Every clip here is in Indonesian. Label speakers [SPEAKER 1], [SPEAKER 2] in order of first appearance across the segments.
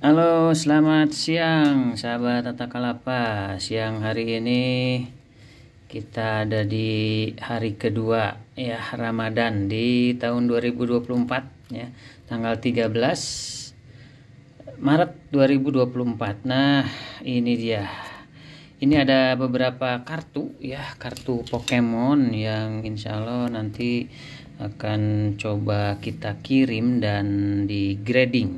[SPEAKER 1] Halo, selamat siang sahabat Tata Kalapa. Siang hari ini kita ada di hari kedua ya Ramadan di tahun 2024 ya, tanggal 13 Maret 2024. Nah, ini dia. Ini ada beberapa kartu ya, kartu Pokemon yang insya Allah nanti akan coba kita kirim dan di grading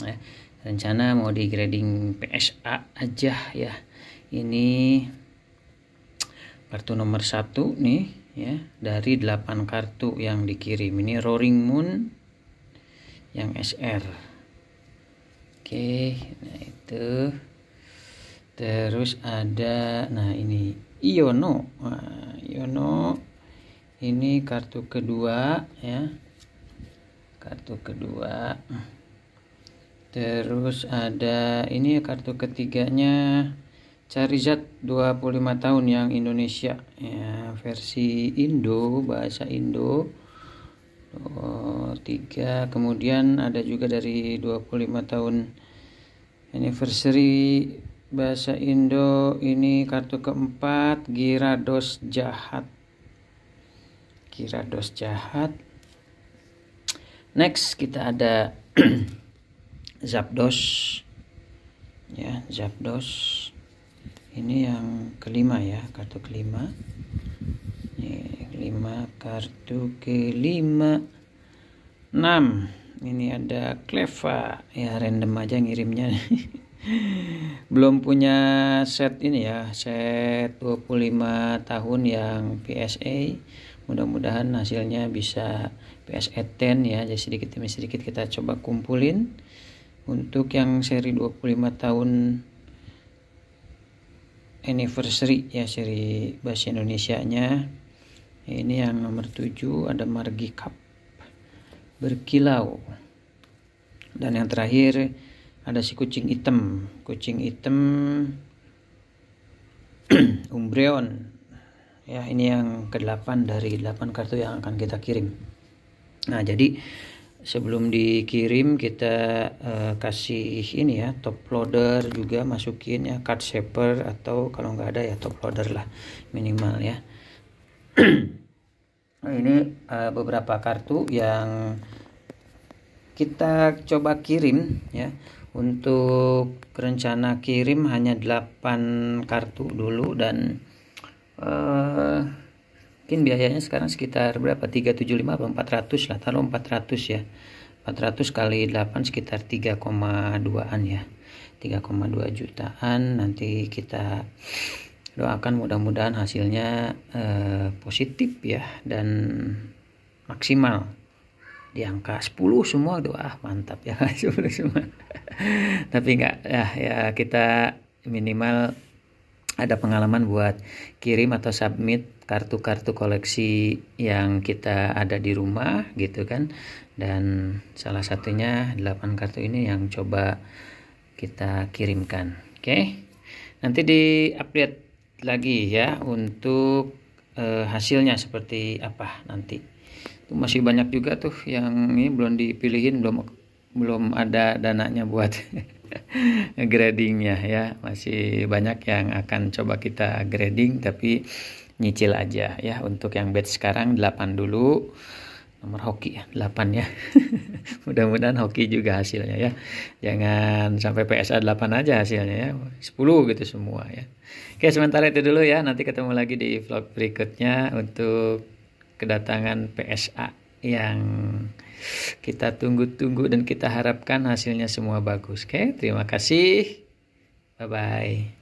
[SPEAKER 1] ya rencana mau di grading PSA aja ya ini kartu nomor satu nih ya dari 8 kartu yang dikirim ini Roaring Moon yang SR oke nah itu terus ada nah ini Iono nah, Iono ini kartu kedua ya kartu kedua Terus ada ini ya, kartu ketiganya Charizard 25 tahun yang Indonesia ya versi Indo bahasa Indo oh, tiga kemudian ada juga dari 25 tahun anniversary bahasa Indo ini kartu keempat Girados jahat Girados jahat next kita ada Zapdos ya Zapdos ini yang kelima ya kartu kelima ini kelima kartu kelima enam ini ada Cleva ya random aja ngirimnya belum punya set ini ya set 25 tahun yang PSA mudah-mudahan hasilnya bisa PSA 10 ya jadi sedikit demi sedikit kita coba kumpulin untuk yang seri 25 tahun anniversary ya seri bahasa Indonesia nya ini yang nomor 7 ada margi cup berkilau dan yang terakhir ada si kucing hitam kucing hitam umbreon ya ini yang ke-8 dari 8 kartu yang akan kita kirim nah jadi sebelum dikirim kita uh, kasih ini ya top loader juga masukin ya card shaper atau kalau nggak ada ya top loader lah minimal ya nah, ini uh, beberapa kartu yang kita coba kirim ya untuk rencana kirim hanya 8 kartu dulu dan uh, mungkin biayanya sekarang sekitar berapa 375 atau 400 lah taruh 400 ya 400 kali 8 sekitar 3,2an ya 3,2 jutaan nanti kita doakan mudah-mudahan hasilnya eh, positif ya dan maksimal di angka 10 semua doa mantap ya 10 semua tapi enggak ya ya kita minimal ada pengalaman buat kirim atau submit kartu-kartu koleksi yang kita ada di rumah gitu kan dan salah satunya 8 kartu ini yang coba kita kirimkan oke okay? nanti di update lagi ya untuk uh, hasilnya seperti apa nanti itu masih banyak juga tuh yang ini belum dipilihin belum belum ada dananya buat gradingnya ya masih banyak yang akan coba kita grading tapi nyicil aja ya untuk yang batch sekarang 8 dulu nomor hoki ya 8 ya mudah-mudahan hoki juga hasilnya ya jangan sampai PSA 8 aja hasilnya ya 10 gitu semua ya oke sementara itu dulu ya nanti ketemu lagi di vlog berikutnya untuk kedatangan PSA yang kita tunggu-tunggu dan kita harapkan hasilnya semua bagus. Oke, okay? terima kasih. Bye bye.